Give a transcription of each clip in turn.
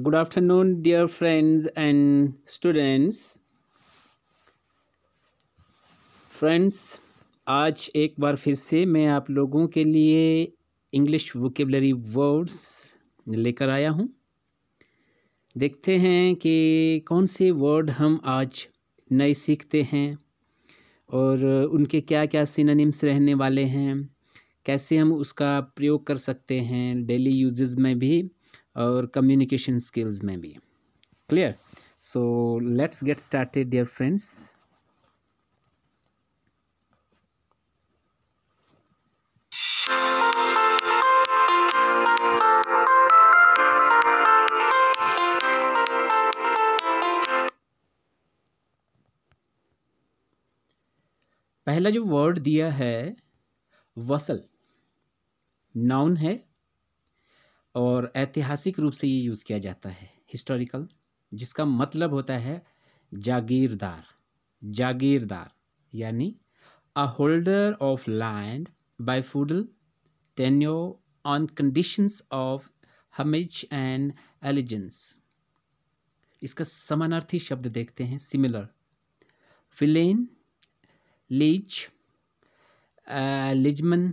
good afternoon dear friends and students friends आज एक बार फिर से मैं आप लोगों के लिए इंग्लिश वोकेबलरी वर्ड्स लेकर आया हूँ देखते हैं कि कौन से वर्ड हम आज नए सीखते हैं और उनके क्या क्या सिनोनिम्स रहने वाले हैं कैसे हम उसका प्रयोग कर सकते हैं डेली यूजेस में भी और कम्युनिकेशन स्किल्स में भी clear so let's get started dear friends पहला जो वर्ड दिया है वसल नाउन है और ऐतिहासिक रूप से ये यूज़ किया जाता है हिस्टोरिकल जिसका मतलब होता है जागीरदार जागीरदार यानी a holder of land by feudal tenure on conditions of homage and allegiance इसका समानार्थी शब्द देखते हैं similar villein liege liegeman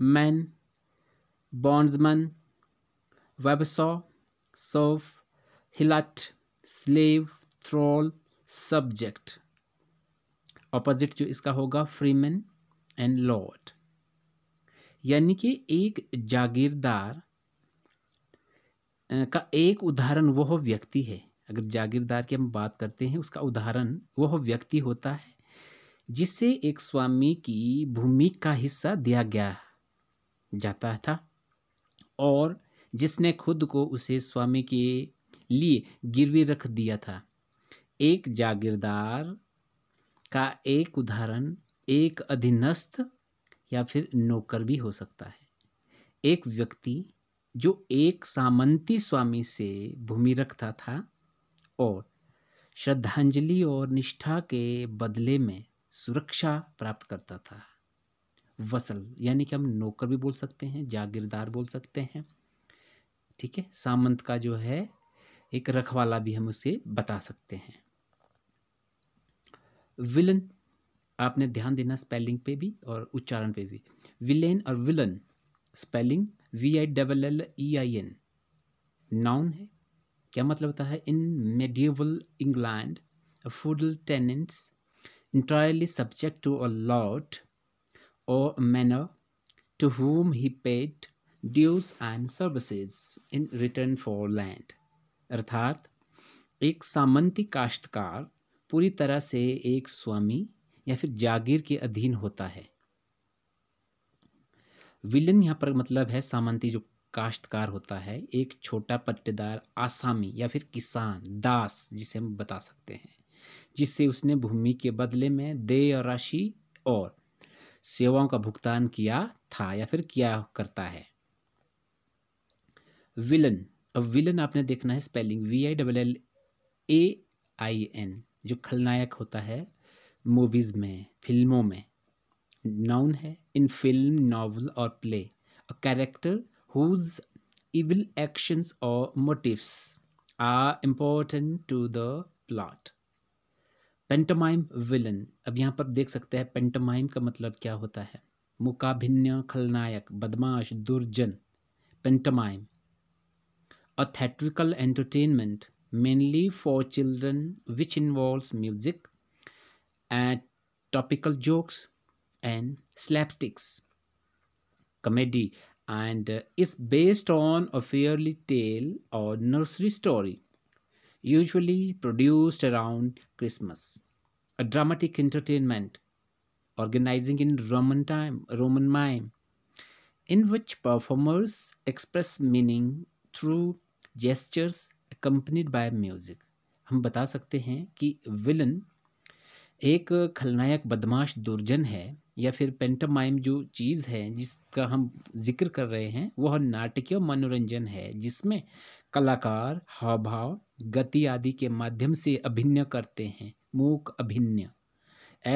man bondsman वेबसॉ serf helot slave thrall subject opposite जो इसका होगा फ्रीमैन एंड लॉर्ड यानी कि एक जागीरदार का एक उदाहरण वह व्यक्ति है अगर जागीरदार की हम बात करते हैं उसका उदाहरण वह व्यक्ति होता है जिससे एक स्वामी की भूमि का हिस्सा दिया गया जाता था और जिसने खुद को उसे स्वामी के लिए गिरवी रख दिया था एक जागीरदार का एक उदाहरण एक अधीनस्थ या फिर नौकर भी हो सकता है एक व्यक्ति जो एक सामंती स्वामी से भूमि रखता था और श्रद्धांजलि और निष्ठा के बदले में सुरक्षा प्राप्त करता था वसल यानी कि हम नौकर भी बोल सकते हैं जागीरदार बोल सकते हैं ठीक है सामंत का जो है एक रखवाला भी हम उसे बता सकते हैं विलन आपने ध्यान देना स्पेलिंग पे भी और उच्चारण पे भी विलेन और villein spelling V I double L E I N noun है क्या मतलब होता है in medieval England feudal tenants entirely subject to a lord और manor to whom he paid dues and services in return for land अर्थात एक सामंती काश्तकार पूरी तरह से एक स्वामी या फिर जागीर के अधीन होता है विलन यहाँ पर मतलब है सामंती जो काश्तकार होता है एक छोटा पट्टेदार आसामी या फिर किसान दास जिसे हम बता सकते हैं जिससे उसने भूमि के बदले में देय राशि और सेवाओं का भुगतान किया था या फिर किया करता है विलन अब विलन आपने देखना है spelling V I double L A I N जो खलनायक होता है मूवीज़ में फिल्मों में नाउन है इन फिल्म नावल और play a character whose evil actions और motives are important to the plot pantomime villain अब यहाँ पर देख सकते हैं पेंटमाइम का मतलब क्या होता है मुकाभिन्न खलनायक बदमाश दुर्जन pantomime a theatrical entertainment mainly for children which involves music and topical jokes and slapsticks comedy and uh, is based on a fairy tale or nursery story usually produced around christmas a dramatic entertainment organizing in roman time roman mime in which performers express meaning through gestures accompanied by music हम बता सकते हैं कि villain एक खलनायक बदमाश दुर्जन है या फिर पेंटामाइम जो चीज़ है जिसका हम जिक्र कर रहे हैं वह नाटकीय मनोरंजन है जिसमें कलाकार हावभाव गति आदि के माध्यम से अभिनय करते हैं मूक अभिनय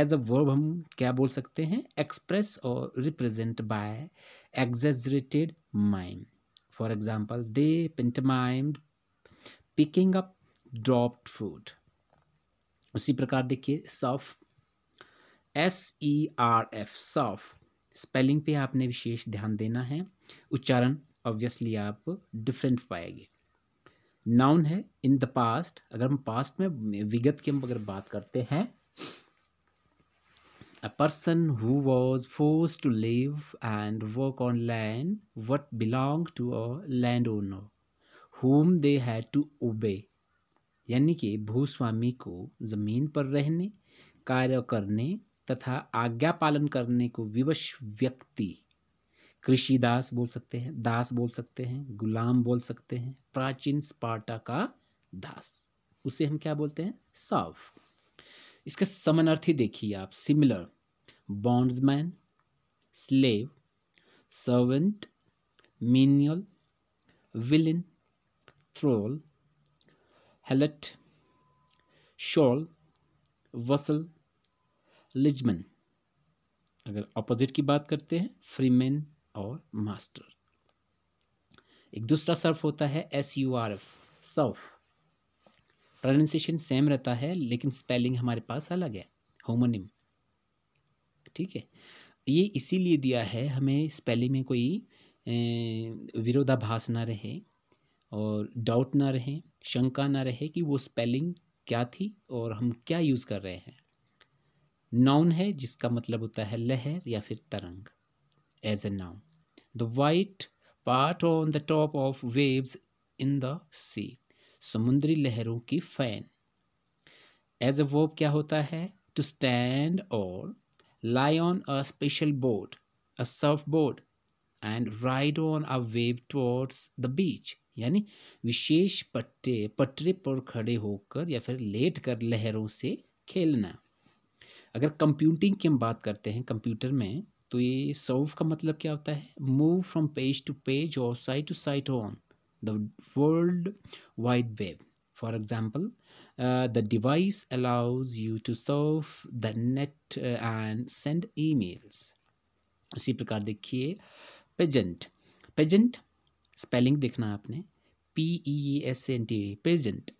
एज अ वर्ब हम क्या बोल सकते हैं एक्सप्रेस और represent by exaggerated mime For example, they pantomimed picking up dropped food उसी प्रकार देखिए serf S E R F serf spelling पे आपने विशेष ध्यान देना है उच्चारण ऑब्वियसली आप डिफरेंट पाएंगे नाउन है इन द पास्ट अगर हम पास्ट में विगत की हम अगर बात करते हैं a person who was forced to live and work on land what belonged to a landowner whom they had to obey यानी कि भूस्वामी को जमीन पर रहने कार्य करने तथा आज्ञा पालन करने को विवश व्यक्ति कृषि दास बोल सकते हैं दास बोल सकते हैं गुलाम बोल सकते हैं प्राचीन स्पार्टा का दास उसे हम क्या बोलते हैं साफ इसका समानार्थी देखिए आप similar bondsman slave servant menial villein thrall helot churl vassal liegeman अगर अपोजिट की बात करते हैं फ्रीमैन और मास्टर एक दूसरा सर्फ होता है S U R F surf pronunciation same रहता है लेकिन स्पेलिंग हमारे पास अलग है होमोनिम ठीक है ये इसीलिए दिया है हमें स्पेलिंग में कोई विरोधाभास ना रहे और डाउट ना रहे शंका ना रहे कि वो स्पेलिंग क्या थी और हम क्या यूज़ कर रहे हैं नाउन है जिसका मतलब होता है लहर या फिर तरंग as a noun the white part on the top of waves in the sea समुद्री लहरों की फैन एज अ वर्ब क्या होता है टू स्टैंड और lie on a special board a surf board and ride on a wave towards the beach यानी विशेष पट्टे पटरे पर खड़े होकर या फिर लेट कर लहरों से खेलना अगर कंप्यूटिंग की हम बात करते हैं कंप्यूटर में तो ये सर्व का मतलब क्या होता है move from page to page और side to side on the World Wide Web. For example, uh, the device allows you to surf the net uh, and send emails. उसी प्रकार देखिए पेजेंट पेजेंट स्पेलिंग देखना आपने P E S N T peasant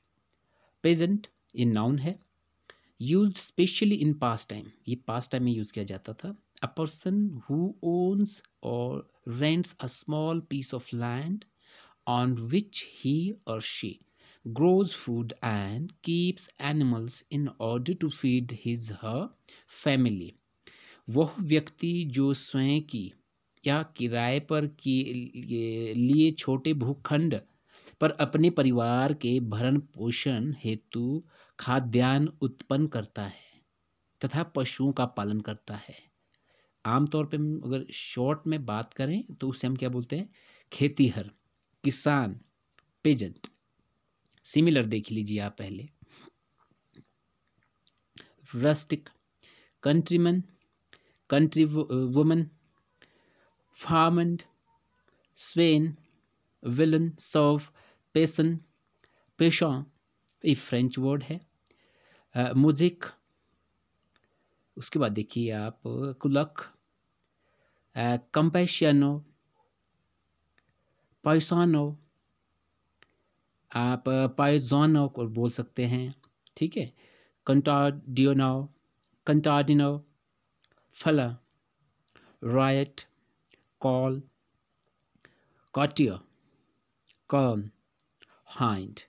peasant ये noun है used especially in past time ये past time में use किया जाता था अ पर्सन हु ओन्स और rents a small piece of land on which he or she grows food and keeps animals in order to feed his her family वह व्यक्ति जो स्वयं की या किराए पर की लिए छोटे भूखंड पर अपने परिवार के भरण पोषण हेतु खाद्यान्न उत्पन्न करता है तथा पशुओं का पालन करता है आमतौर पर अगर शॉर्ट में बात करें तो उसे हम क्या बोलते हैं खेतीहर किसान पेजेंट सिमिलर देख लीजिए आप पहले rustic countryman country woman farmhand swain villein serf पेसन पेशों ये फ्रेंच वर्ड है म्यूजिक उसके बाद देखिए आप कुलक कंपेशनो पाइसानो आप पाइजानो को बोल सकते हैं ठीक है कंटाडियोनो कंटाडिनो फला रॉयट कॉल कॉटिया कॉन हाइंड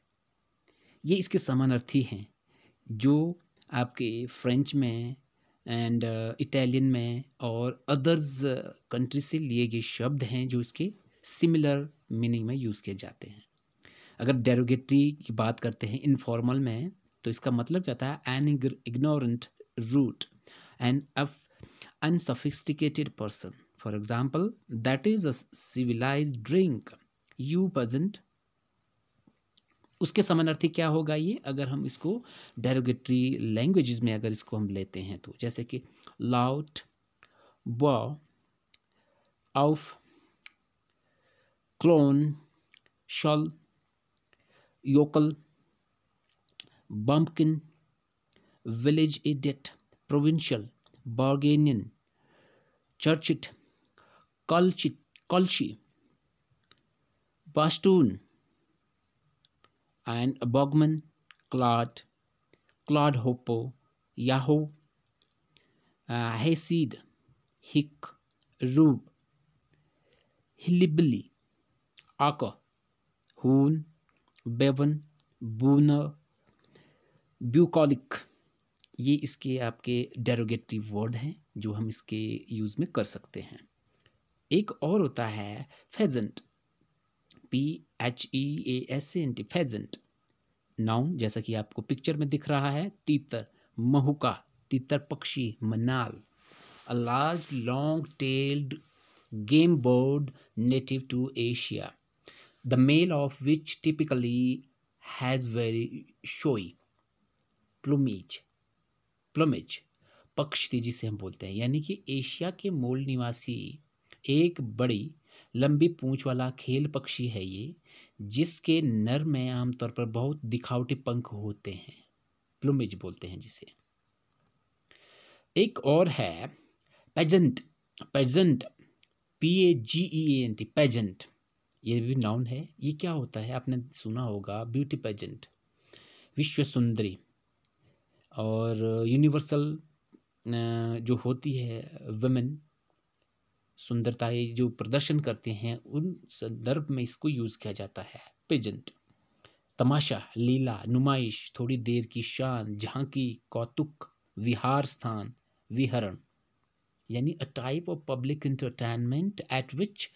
ये इसके समानार्थी हैं जो आपके फ्रेंच में एंड इटालियन में और अदर्स कंट्री से लिए गए शब्द हैं जो इसके सिमिलर मीनिंग में यूज़ किए जाते हैं अगर डेरोगेटरी की बात करते हैं इनफॉर्मल में तो इसका मतलब क्या होता है an ignorant rude and uh unsophisticated person for example that is a civilised drink you peasant उसके समानार्थी क्या होगा ये अगर हम इसको डेरोगेटरी लैंग्वेज में अगर इसको हम लेते हैं तो जैसे कि lout boor oaf clone, shell, yokel, bumpkin, village idiot, provincial, bargainian, churchit, culchit, culchi, bastoon, and bogman, clod, clodhopper, yahoo, uh, hayseed, hick, rube, hillbilly, Akka, Hoon, बेवन बूना ब्यूकॉलिक ये इसके आपके डेरोगेटिव वर्ड हैं जो हम इसके यूज़ में कर सकते हैं एक और होता है pheasant P H E A S N T pheasant noun जैसा कि आपको पिक्चर में दिख रहा है तीतर महुका तीतर पक्षी मनाल a large long tailed game bird native to Asia the male of which typically has very showy plumage plumage पक्ष थी जिसे हम बोलते हैं यानी कि एशिया के मूल निवासी एक बड़ी लंबी पूंछ वाला खेल पक्षी है ये जिसके नर में आमतौर पर बहुत दिखावटी पंख होते हैं प्लूमिज बोलते हैं जिसे एक और है pageant pageant P A G E N T pageant ये भी नाउन है ये क्या होता है आपने सुना होगा ब्यूटी पेजेंट विश्व सुंदरी और यूनिवर्सल जो होती है वेमेन सुंदरता जो प्रदर्शन करते हैं उन संदर्भ में इसको यूज़ किया जाता है पेजेंट तमाशा लीला नुमाइश थोड़ी देर की शान झांकी कौतुक विहार स्थान विहरण यानी a type of public entertainment at which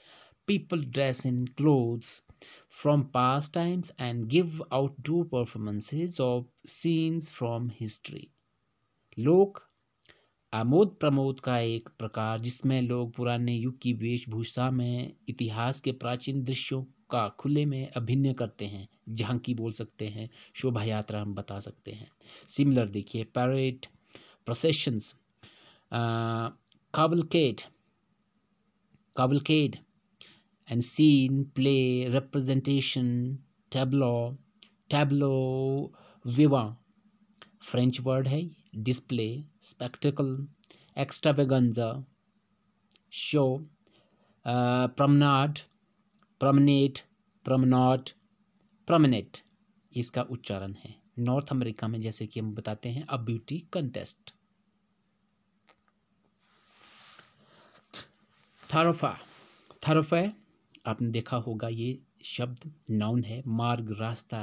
people dress in clothes from past times and give outdoor performances of scenes from history लोक आमोद प्रमोद का एक प्रकार जिसमें लोग पुराने युग की वेशभूषा में इतिहास के प्राचीन दृश्यों का खुले में अभिनय करते हैं झांकी बोल सकते हैं शोभा यात्रा हम बता सकते हैं सिमिलर देखिए parade processions cavalcade cavalcade and scene, play, representation, tableau, tableau vivant, French word है display spectacle extravaganza show promenade promenade promenade promenade इसका उच्चारण है नॉर्थ अमेरिका में जैसे कि हम बताते हैं अ ब्यूटी कंटेस्ट थारोफा थारोफा आपने देखा होगा ये शब्द नाउन है मार्ग रास्ता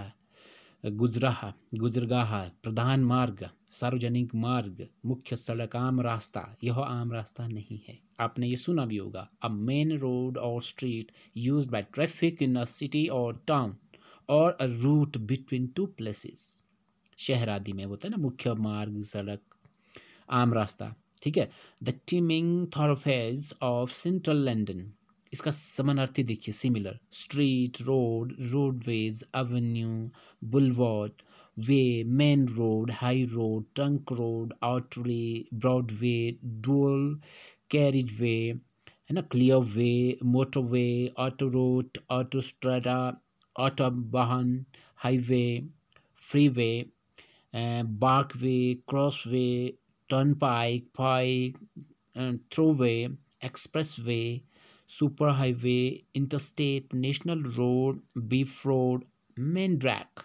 गुजराहा गुजरगाह प्रधान मार्ग सार्वजनिक मार्ग मुख्य सड़क आम रास्ता यह आम रास्ता नहीं है आपने ये सुना भी होगा अ मेन रोड और street used by traffic in a city और टाउन और a route between two places शहर आदि में होता है ना मुख्य मार्ग सड़क आम रास्ता ठीक है the teeming thoroughfare of central London इसका समानार्थी देखिए similar street road roadways avenue boulevard way main road high road trunk road artery broadway dual carriageway है ना clearway motorway autoroute autostrada autobahn highway freeway parkway crossway turnpike throughway way superhighway interstate national road B road main drag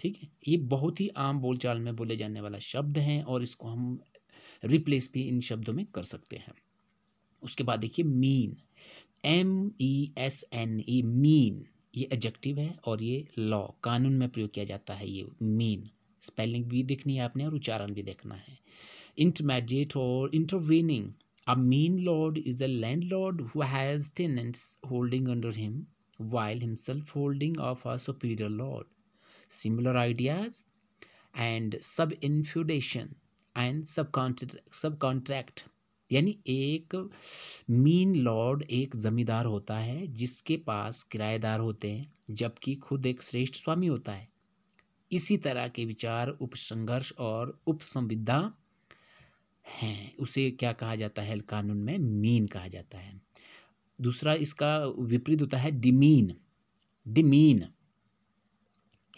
ठीक है ये बहुत ही आम बोलचाल में बोले जाने वाला शब्द हैं और इसको हम रिप्लेस भी इन शब्दों में कर सकते हैं उसके बाद देखिए mean M E S N E mean ये एडजेक्टिव है और ये लॉ कानून में प्रयोग किया जाता है ये मीन स्पेलिंग भी देखनी है आपने और उच्चारण भी देखना है इंटरमेडिएट और intervening A mean lord is a landlord who has tenants holding under him while himself holding of a superior lord. Similar ideas and sub subinfudation and subcontract subcontract यानी एक मीन लॉर्ड एक ज़मींदार होता है जिसके पास किराएदार होते हैं जबकि खुद एक श्रेष्ठ स्वामी होता है इसी तरह के विचार उपसंघर्ष और उपसंविधा हैं उसे क्या कहा जाता है कानून में मीन कहा जाता है दूसरा इसका विपरीत होता है डिमीन डिमीन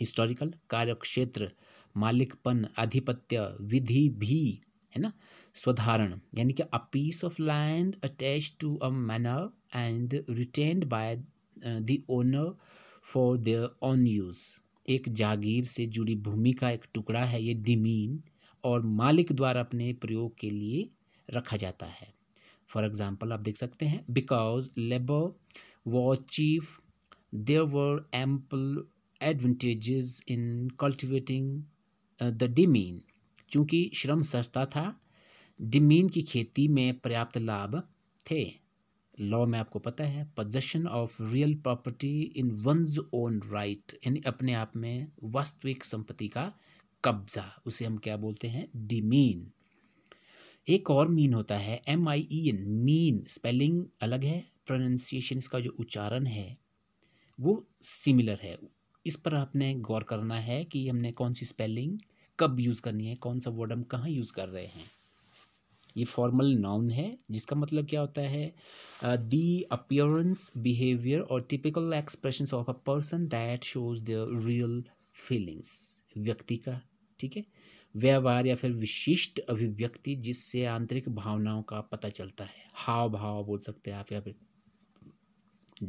हिस्टोरिकल कार्यक्षेत्र मालिकपन आधिपत्य विधि भी है ना स्वधारण यानी कि a piece of land attached to a manor and retained by the owner for their own use एक जागीर से जुड़ी भूमि का एक टुकड़ा है ये डिमीन और मालिक द्वारा अपने प्रयोग के लिए रखा जाता है फॉर एग्ज़ाम्पल आप देख सकते हैं because labour was cheap there was ample advantage in cultivating the demesne चूँकि श्रम सस्ता था डिमीन की खेती में पर्याप्त लाभ थे लॉ में आपको पता है possession of real property in one's own right यानी अपने आप में वास्तविक संपत्ति का कब्जा उसे हम क्या बोलते हैं डिमीन एक और मीन होता है M I E N mean spelling अलग है प्रोनाउंसिएशन इसका जो उच्चारण है वो सिमिलर है इस पर आपने गौर करना है कि हमने कौन सी स्पेलिंग कब यूज़ करनी है कौन सा वर्ड हम कहाँ यूज़ कर रहे हैं ये फॉर्मल नाउन है जिसका मतलब क्या होता है दी अपियरेंस बिहेवियर और typical expression of a person that shows the real feelings व्यक्ति का ठीक है व्यवहार या फिर विशिष्ट अभिव्यक्ति जिससे आंतरिक भावनाओं का पता चलता है हाव भाव बोल सकते हैं आप या फिर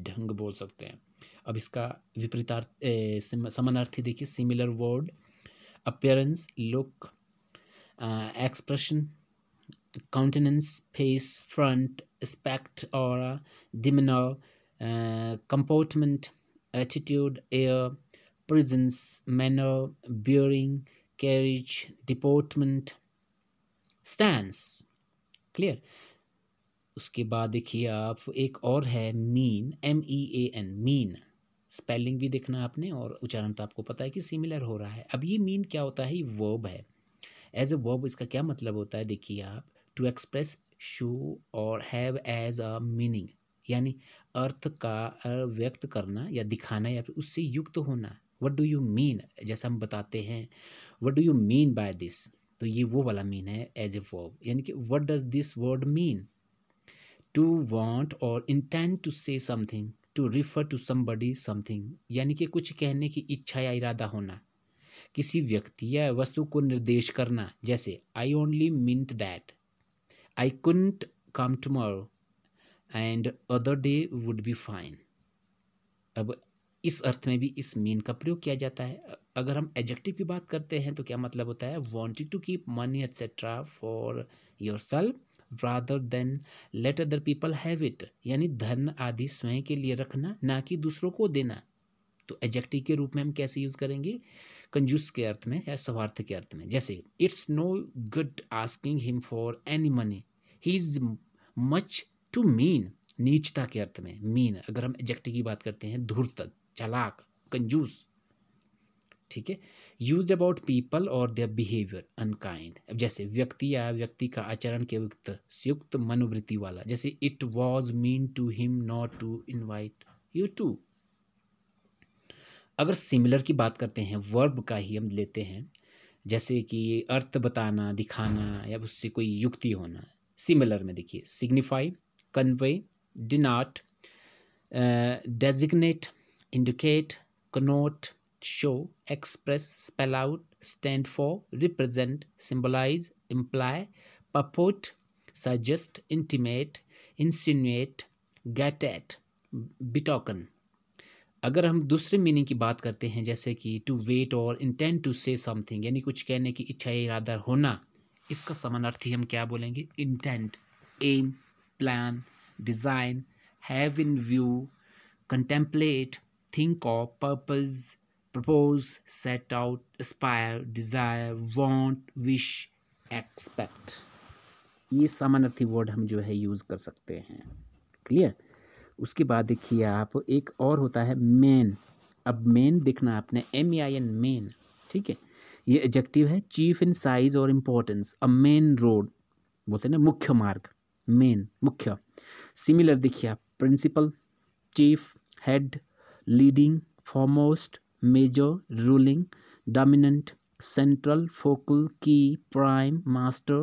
ढंग बोल सकते हैं अब इसका विपरीतार्थ समानार्थी देखिए similar word appearance look expression countenance face front aspect और demeanor, comportment attitude air presence manner bearing carriage, deportment stance clear उसके बाद देखिए आप एक और है mean M E A N mean spelling भी देखना आपने और उच्चारण तो आपको पता है कि सिमिलर हो रहा है अब ये मीन क्या होता है ये वर्ब है एज ए वर्ब इसका क्या मतलब होता है देखिए आप टू एक्सप्रेस शो और हैव एज अ मीनिंग यानी अर्थ का व्यक्त करना या दिखाना या फिर उससे युक्त होना वट डू यू मीन जैसा हम बताते हैं what do you mean by this तो ये वो वाला मीन है एज ए वर्ब यानी कि what does this word mean to want or intent to say something to refer to somebody something यानी कि कुछ कहने की इच्छा या इरादा होना किसी व्यक्ति या वस्तु को निर्देश करना जैसे I only meant that I couldn't come tomorrow and other day would be fine अब इस अर्थ में भी इस मीन का प्रयोग किया जाता है अगर हम एडजेक्टिव की बात करते हैं तो क्या मतलब होता है wanting to keep money etcetera for yourself rather than let other people have it यानी धन आदि स्वयं के लिए रखना ना कि दूसरों को देना तो एडजेक्टिव के रूप में हम कैसे यूज़ करेंगे कंजूस के अर्थ में या स्वार्थ के अर्थ में जैसे it's no good asking him for any money he is much too mean नीचता के अर्थ में मीन अगर हम एडजेक्टिव की बात करते हैं धूर्त चलाक कंजूस ठीक है used about people or their behaviour unkind अब जैसे व्यक्ति या व्यक्ति का आचरण के वक्त संयुक्त मनोवृत्ति वाला जैसे it was mean to him not to invite you to अगर सिमिलर की बात करते हैं वर्ब का ही हम लेते हैं जैसे कि अर्थ बताना दिखाना या उससे कोई युक्ति होना सिमिलर में देखिए signify convey denote designate indicate connote show, express, spell out, stand for, represent, symbolize, imply, purport, suggest, intimate, insinuate, get at, betoken. अगर हम दूसरे मीनिंग की बात करते हैं जैसे कि to wait or intent to say something यानी कुछ कहने की इच्छा या इरादा होना इसका समानार्थी हम क्या बोलेंगे intent aim plan design have in view contemplate think of purpose propose, set out, aspire, desire, want, wish, expect. ये सामानार्थी वर्ड हम जो है यूज़ कर सकते हैं क्लियर उसके बाद देखिए आप एक और होता है मेन अब मेन देखना आपने M E I N main ठीक है ये एडजेक्टिव है chief in size or importance a main road बोलते हैं ना मुख्य मार्ग मेन मुख्य सिमिलर देखिए आप principal chief head leading foremost major, ruling, dominant, central, focal, key, prime, master,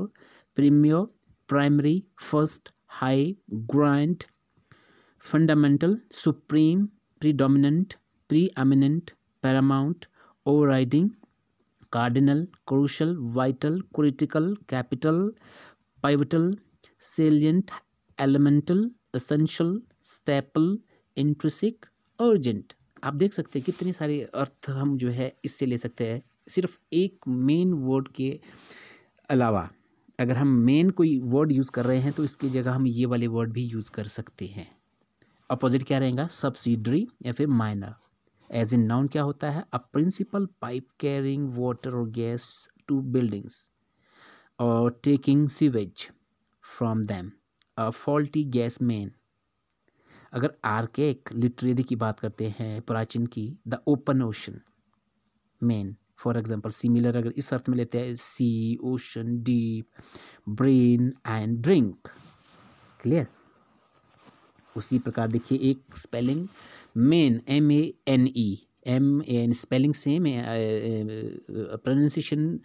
premier, primary, first, high, grand, fundamental, supreme, predominant, preeminent, paramount, overriding, cardinal, crucial, vital, critical, capital, pivotal, salient, elemental, essential, staple, intrinsic, urgent. आप देख सकते हैं कितने सारे अर्थ हम जो है इससे ले सकते हैं सिर्फ एक मेन वर्ड के अलावा अगर हम मेन कोई वर्ड यूज़ कर रहे हैं तो इसकी जगह हम ये वाले वर्ड भी यूज़ कर सकते हैं अपोजिट क्या रहेगा सब्सिडरी या फिर माइनर एज इन नाउन क्या होता है a principal pipe carrying water or gas to buildings or taking sewage from them a faulty gas main अगर आर्केक लिटरेरी की बात करते हैं प्राचीन की the open ocean main for example similar अगर इस अर्थ में लेते हैं sea ocean deep brine and drink clear उसी प्रकार देखिए एक spelling main M A N E M N spelling same है प्रोनाउंसिएशन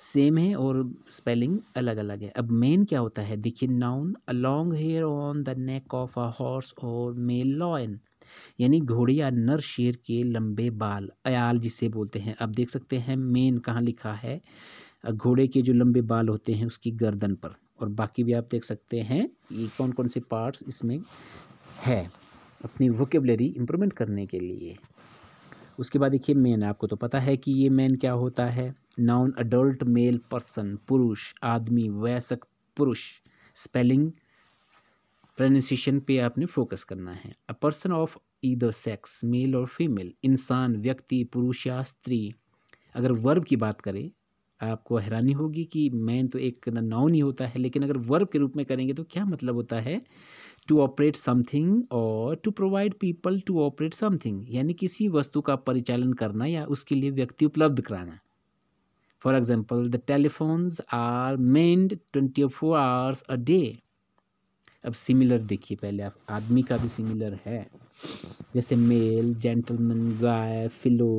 सेम है और स्पेलिंग अलग अलग है अब मेन क्या होता है देखिए noun a long hair on the neck of a horse or male lion यानी घोड़े या नर शेर के लंबे बाल अयाल जिसे बोलते हैं अब देख सकते हैं मेन कहाँ लिखा है घोड़े के जो लंबे बाल होते हैं उसकी गर्दन पर और बाकी भी आप देख सकते हैं ये कौन कौन से पार्ट्स इसमें है अपनी वोकेबलरी इम्प्रूवमेंट करने के लिए उसके बाद देखिए मैन आपको तो पता है कि ये मैन क्या होता है नाउन अडल्ट मेल पर्सन पुरुष आदमी वयस्क पुरुष स्पेलिंग प्रोनाउंसिएशन पे आपने फोकस करना है a person of either sex male or female इंसान व्यक्ति पुरुष या स्त्री अगर वर्ब की बात करें आपको हैरानी होगी कि मैन तो एक नाउन ही होता है लेकिन अगर वर्ब के रूप में करेंगे तो क्या मतलब होता है to operate something or to provide people to operate something यानी किसी वस्तु का परिचालन करना या उसके लिए व्यक्ति उपलब्ध कराना for example the telephones are manned twenty four hours a day अब सिमिलर देखिए पहले आप आदमी का भी सिमिलर है जैसे male gentleman guy fellow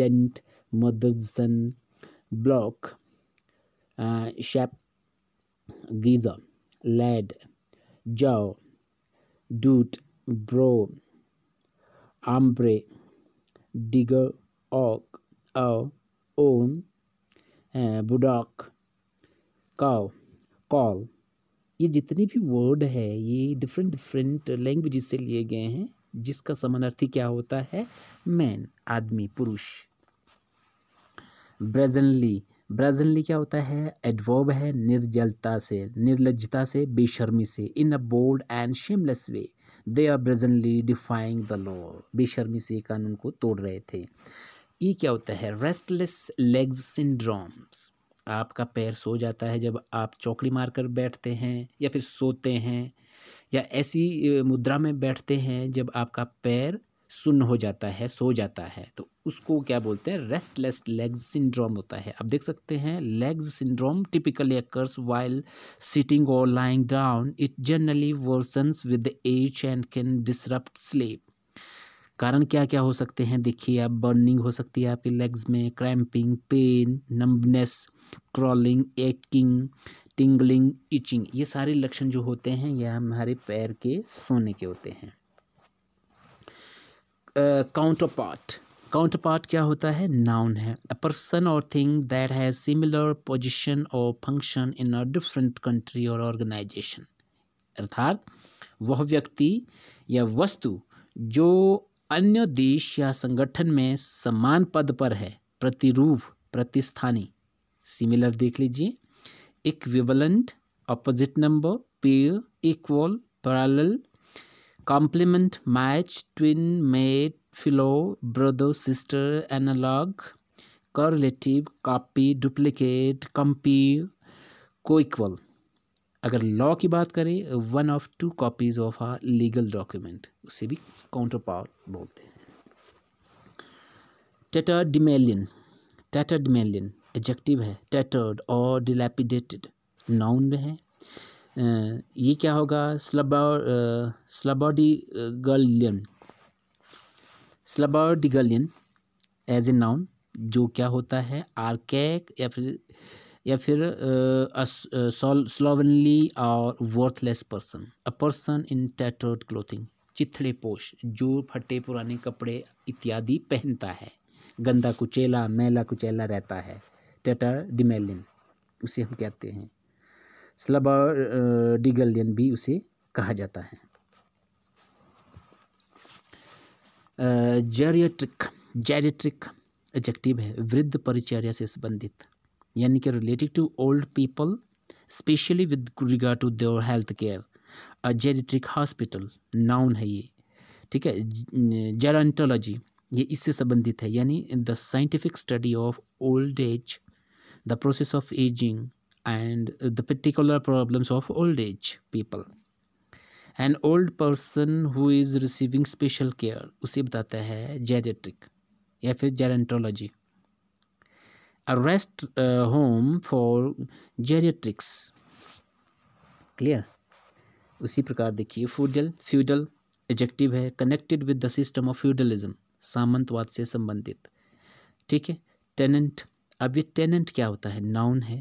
gent मदरसन ब्लॉक शेप गीज़ा lad joe dude, bro, hombre, digger, og, ow, own, eh, budak, बुडॉक call. ये जितने भी वर्ड है ये डिफरेंट डिफरेंट लैंग्वेज से लिए गए हैं जिसका समानार्थी क्या होता है मैन आदमी पुरुष ब्रेजेंटली ब्राजीली क्या होता है एडवर्ब है निर्जलता से निर्लजता से बेशर्मी से in a bold and shameless way they are brazenly defying the law बेशर्मी से कानून को तोड़ रहे थे ये क्या होता है रेस्टलेस लेग्स सिंड्रोम्स आपका पैर सो जाता है जब आप चौकड़ी मारकर बैठते हैं या फिर सोते हैं या ऐसी मुद्रा में बैठते हैं जब आपका पैर सुन्न हो जाता है सो जाता है तो उसको क्या बोलते हैं रेस्टलेस लेग सिंड्रोम होता है आप देख सकते हैं legs syndrome typically occurs while sitting or lying down it generally worsens with age and can disrupt sleep कारण क्या क्या हो सकते हैं देखिए आप बर्निंग हो सकती है आपके लेग्स में cramping pain numbness crawling aching tingling itching ये सारे लक्षण जो होते हैं यह हमारे पैर के सोने के होते हैं काउंटर पार्ट काउंटर पार्ट क्या होता है नाउन है a person or thing that has similar position or function in a different country or organization अर्थात वह व्यक्ति या वस्तु जो अन्य देश या संगठन में समान पद पर है प्रतिरूप प्रतिस्थानी सिमिलर देख लीजिए equivalent opposite number peer equal parallel complement match twin mate fellow brother sister analog correlative copy duplicate compare coequal अगर लॉ की बात करें one of two copies of a legal document उसे भी काउंटर पावर बोलते हैं टेटर डिमेलियन टेटर डिमेलियन एडजेक्टिव है टेटर्ड और डिलेपिडेटेड नाउन में है ये क्या होगा स्लबॉ स्लबॉडिगलियन स्लबॉडिगलियन एज ए नाउन जो क्या होता है आर्कैक या फिर या फिर slovenly or worthless person a person in tattered clothing चिथड़े पोश जो फटे पुराने कपड़े इत्यादि पहनता है गंदा कुचेला मैला कुचेला रहता है टेटर डिमेलिन उसे हम कहते हैं स्लबाडिगलियन डिगलियन भी उसे कहा जाता है जेरियट्रिक जेरियट्रिक एजेक्टिव है वृद्ध परिचर्या से संबंधित यानी कि related to old people specially with regard to their health care a geriatric hospital noun है ये ठीक है जेरटोलॉजी ये इससे संबंधित है यानी the scientific study of old age the process of ageing and the particular problems of old age people an old person who is receiving special care usse बताता hai geriatric ya fir gerontology a rest uh, home for geriatrics clear usi prakar dekhiye feudal feudal adjective hai connected with the system of feudalism samantvad se sambandhit theek hai tenant अब ये tenant क्या होता है noun है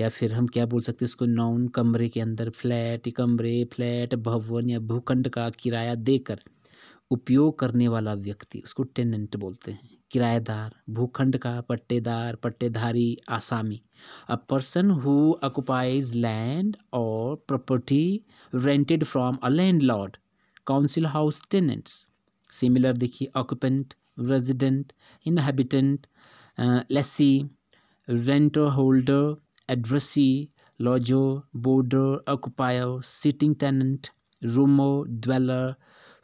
या फिर हम क्या बोल सकते हैं उसको नॉन कमरे के अंदर फ्लैट कमरे फ्लैट भवन या भूखंड का किराया देकर उपयोग करने वाला व्यक्ति उसको टेनेंट बोलते हैं किराएदार भूखंड का पट्टेदार पट्टेधारी आसामी a person who occupies land or property rented from a landlord council house tenants similar देखिए occupant resident inhabitant lessee rent holder addressee lodger boarder occupier sitting tenant roomer dweller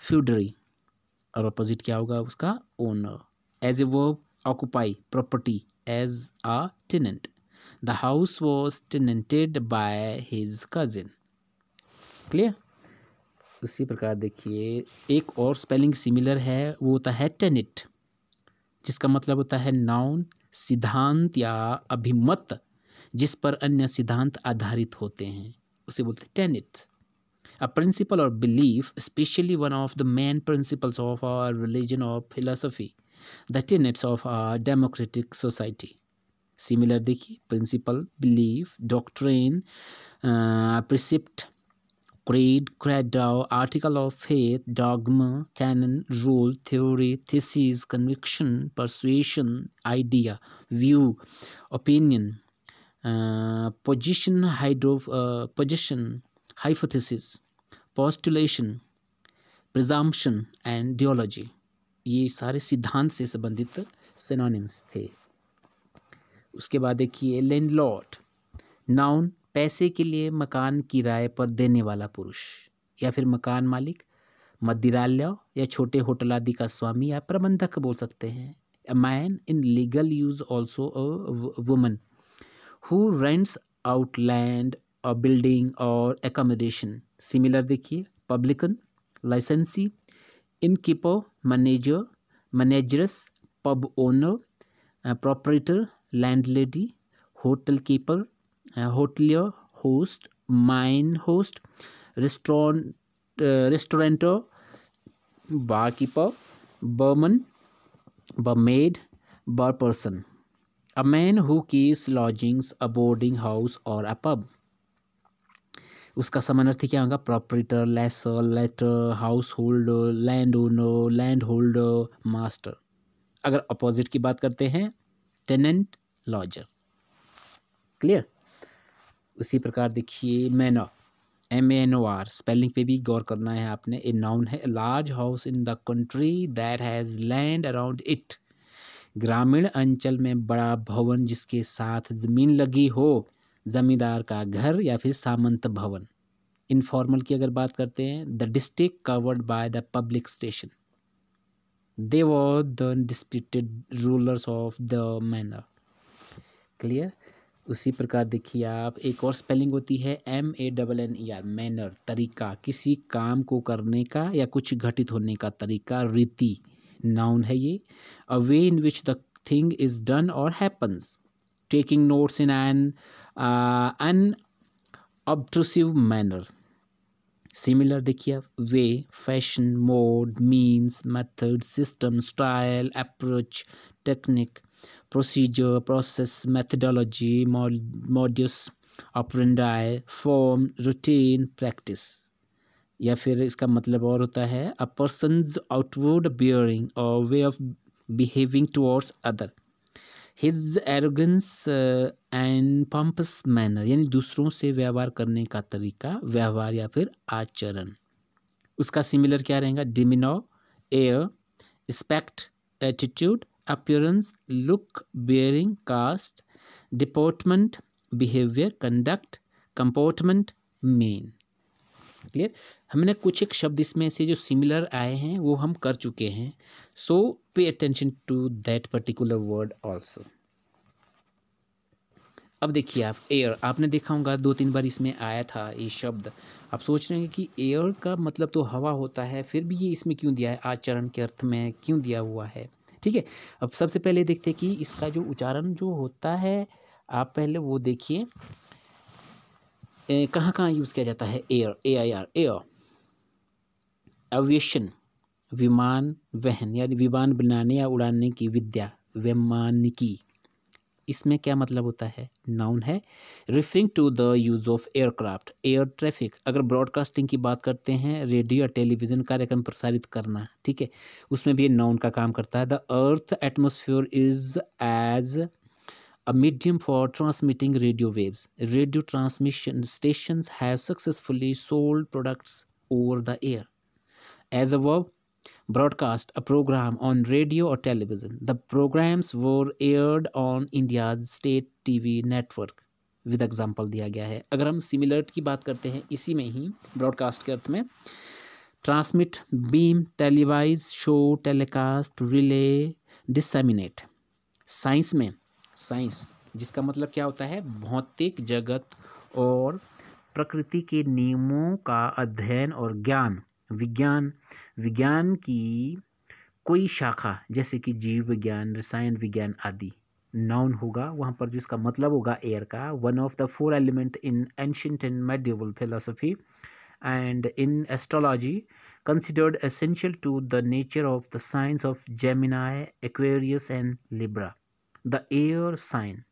feudary और opposite क्या होगा उसका owner as a verb occupy property as a tenant the house was tenanted by his cousin clear उसी प्रकार देखिए एक और spelling similar है वो होता है टेनिट जिसका मतलब होता है नाउन सिद्धांत या अभिमत जिस पर अन्य सिद्धांत आधारित होते हैं उसे बोलते हैं tenet a principle or belief specially one of the main principles of our religion or philosophy the tenets of our democratic society similar देखिए principle belief doctrine precept creed credo, article of faith dogma canon rule theory thesis conviction persuasion idea view opinion position hydro position hypothesis postulation presumption and ideology ये सारे सिद्धांत से संबंधित synonyms थे उसके बाद देखिए लैंडलॉर्ड नाउन पैसे के लिए मकान किराए पर देने वाला पुरुष या फिर मकान मालिक मदिरालय या छोटे होटल आदि का स्वामी या प्रबंधक बोल सकते हैं a man in legal use also a woman who rents out land or building or accommodation similar देखिए publican licensee innkeeper manager manageress pub owner proprietor landlady hotel keeper hotelier host mine host restaurant restaurateur barkeeper barman maid bar person a man who keeps lodgings a boarding house or a pub उसका समानार्थी क्या होगा proprietor lessor letter householder landowner landholder master अगर opposite की बात करते हैं tenant logger clear उसी प्रकार देखिए manor M N O R spelling पे भी गौर करना है आपने ए नाउन है large house in the country that has land around it ग्रामीण अंचल में बड़ा भवन जिसके साथ ज़मीन लगी हो ज़मींदार का घर या फिर सामंत भवन इनफॉर्मल की अगर बात करते हैं the district covered by the public station they were the disputed rulers of the manor clear उसी प्रकार देखिए आप एक और स्पेलिंग होती है M A double N E R manner तरीका किसी काम को करने का या कुछ घटित होने का तरीका रीति नाउन है ये a way in which the thing is done or happens taking notes in an unobtrusive manner similar देखिए आप way fashion mode means method system style approach technique procedure process methodology modus operandi form routine practice या फिर इसका मतलब और होता है अ पर्सनज outward bearing or way of behaving towards other his arrogance and pompous manner यानी दूसरों से व्यवहार करने का तरीका व्यवहार या फिर आचरण उसका सिमिलर क्या रहेगा demeanour air aspect attitude appearance look bearing cast deportment behaviour conduct comportment mien clear हमने कुछ एक शब्द इसमें से जो सिमिलर आए हैं वो हम कर चुके हैं so pay attention to that particular word also अब देखिए आप एयर आपने देखा होगा दो तीन बार इसमें आया था ये शब्द आप सोच रहे हैं कि एयर का मतलब तो हवा होता है फिर भी ये इसमें क्यों दिया है आचरण के अर्थ में क्यों दिया हुआ है ठीक है अब सबसे पहले देखते हैं कि इसका जो उच्चारण जो होता है आप पहले वो देखिए कहाँ कहाँ यूज़ किया जाता है air A I R air aviation विमान वहन यानी विमान बनाने या उड़ाने की विद्या वैमानिकी इसमें क्या मतलब होता है नाउन है referring to the use of aircraft air traffic अगर ब्रॉडकास्टिंग की बात करते हैं रेडियो या टेलीविज़न कार्यक्रम प्रसारित करना ठीक है उसमें भी नाउन का काम करता है the earth atmosphere is as a medium for transmitting radio waves. Radio transmission stations have successfully sold products over the air. As a verb, broadcast a program on radio or television. The programs were aired on India's state TV network. With example दिया गया है अगर हम similar की बात करते हैं इसी में ही ब्रॉडकास्ट के अर्थ में transmit beam televise show telecast relay disseminate science में साइंस जिसका मतलब क्या होता है भौतिक जगत और प्रकृति के नियमों का अध्ययन और ज्ञान विज्ञान विज्ञान की कोई शाखा जैसे कि जीव विज्ञान रसायन विज्ञान आदि नाउन होगा वहाँ पर जिसका मतलब होगा एयर का one of the four element in ancient and medieval philosophy and in astrology considered essential to the nature of the science of Gemini Aquarius and Libra the air sign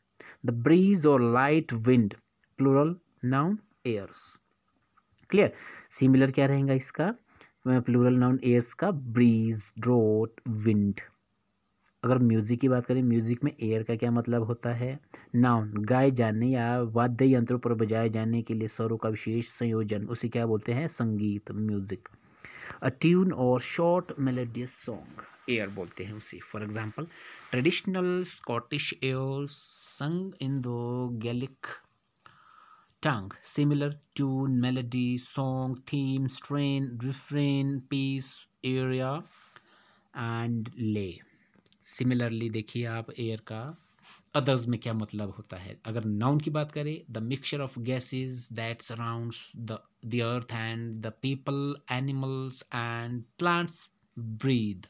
the breeze or light wind plural noun airs clear similar क्या रहेगा इसका plural noun airs का breeze drought wind अगर music की बात करें music में air का क्या मतलब होता है नाउन गाए जाने या वाद्य यंत्रों पर बजाए जाने के लिए स्वरों का विशेष संयोजन उसे क्या बोलते हैं संगीत music a tune or short melodious song air बोलते हैं उसे for example traditional Scottish air sung in the Gaelic tongue similar tune melody song theme strain refrain piece aria and lay similarly देखिए आप एयर का others में क्या मतलब होता है अगर नाउन की बात करें the mixture of gases that surrounds the earth and the people animals and plants breathe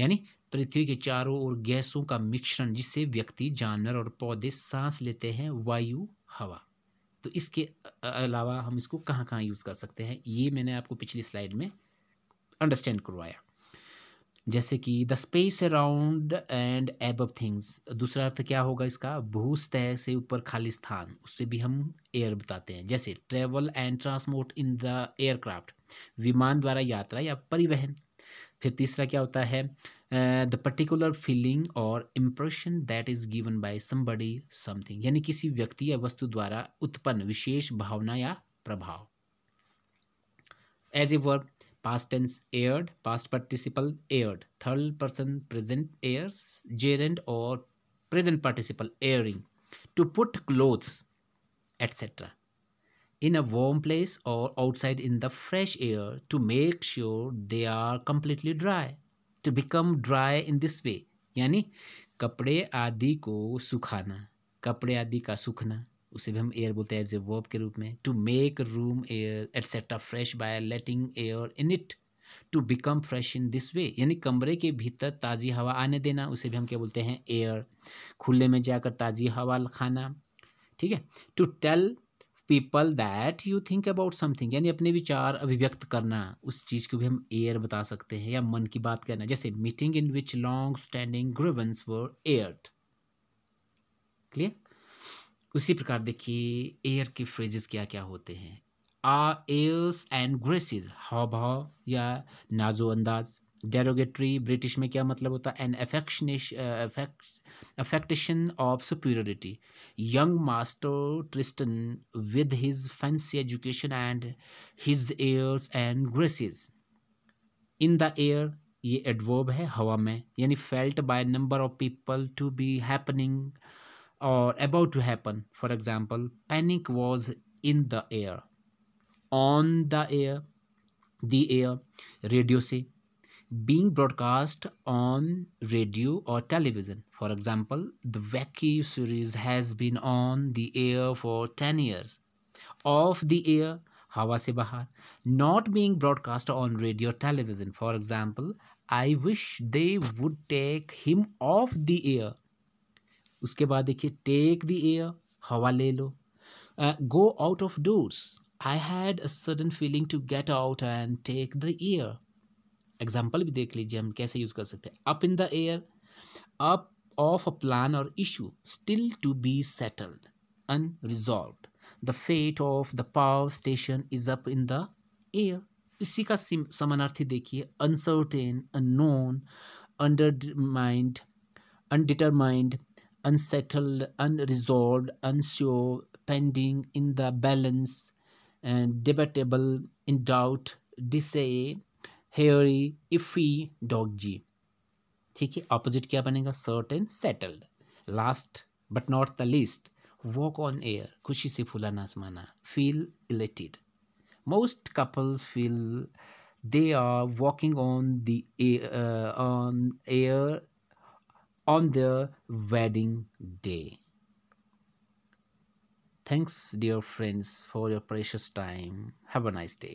यानी पृथ्वी के चारों ओर गैसों का मिश्रण जिससे व्यक्ति जानवर और पौधे सांस लेते हैं वायु हवा तो इसके अलावा हम इसको कहाँ कहाँ यूज़ कर सकते हैं ये मैंने आपको पिछली स्लाइड में अंडरस्टैंड करवाया जैसे कि the space around and above things दूसरा अर्थ क्या होगा इसका भूस्तह से ऊपर खाली स्थान उससे भी हम एयर बताते हैं जैसे travel and transport in the aircraft विमान द्वारा यात्रा या परिवहन फिर तीसरा क्या होता है the particular feeling or impression that is given by somebody something यानी किसी व्यक्ति या वस्तु द्वारा उत्पन्न विशेष भावना या प्रभाव as a verb past tense aired past participle aired third person present airs gerund or present participle airing to put clothes etcetera in a warm place or outside in the fresh air to make sure they are completely dry to become dry in this way यानी कपड़े आदि को सुखाना कपड़े आदि का सूखना उसे भी हम एयर बोलते हैं एज ए वर्ब के रूप में to make room air etcetera fresh by letting air in it to become fresh in this way यानी कमरे के भीतर ताज़ी हवा आने देना उसे भी हम क्या बोलते हैं एयर खुले में जाकर ताज़ी हवा खाना ठीक है to tell people that you think about something यानी अपने विचार अभिव्यक्त करना उस चीज़ को भी हम एयर बता सकते हैं या मन की बात करना जैसे meeting in which long standing grievances were aired clear उसी प्रकार देखिए एयर के फ्रेजेस क्या क्या होते हैं आ एयर्स एंड ग्रेसिज हाव भाव या नाजो अंदाज डेरोगेटरी ब्रिटिश में क्या मतलब होता है an affectation affectation of superiority young master Tristan with his fancy education and his airs and graces in the air ये एडवर्ब है हवा में यानी felt by number of people to be happening और about to happen for example panic was in the air on the air the air radio से being broadcast on radio or television. For example, the Wacky series has been on the air for 10 years. Off the air, Hawa Se Bahar, not being broadcast on radio or television. For example, I wish they would take him off the air. उसके बाद देखिए the air, air हवा ले लो go out of doors. I had a sudden feeling to get out and take the air. Example भी देख लीजिए हम कैसे यूज़ कर सकते हैं up in the air up of a plan और issue still to be settled unresolved the fate of the power station is up in the air इसी का समानार्थी देखिए uncertain under mind undetermined unsettled unresolved unsure pending in the balance and debatable in doubt dicey hairy iffy dodgy ठीक है opposite क्या बनेगा certain settled last but not the least walk on air खुशी से फूला नासमाना feel elated most couples feel they are walking on the air, uh, on air on their wedding day thanks dear friends for your precious time have a nice day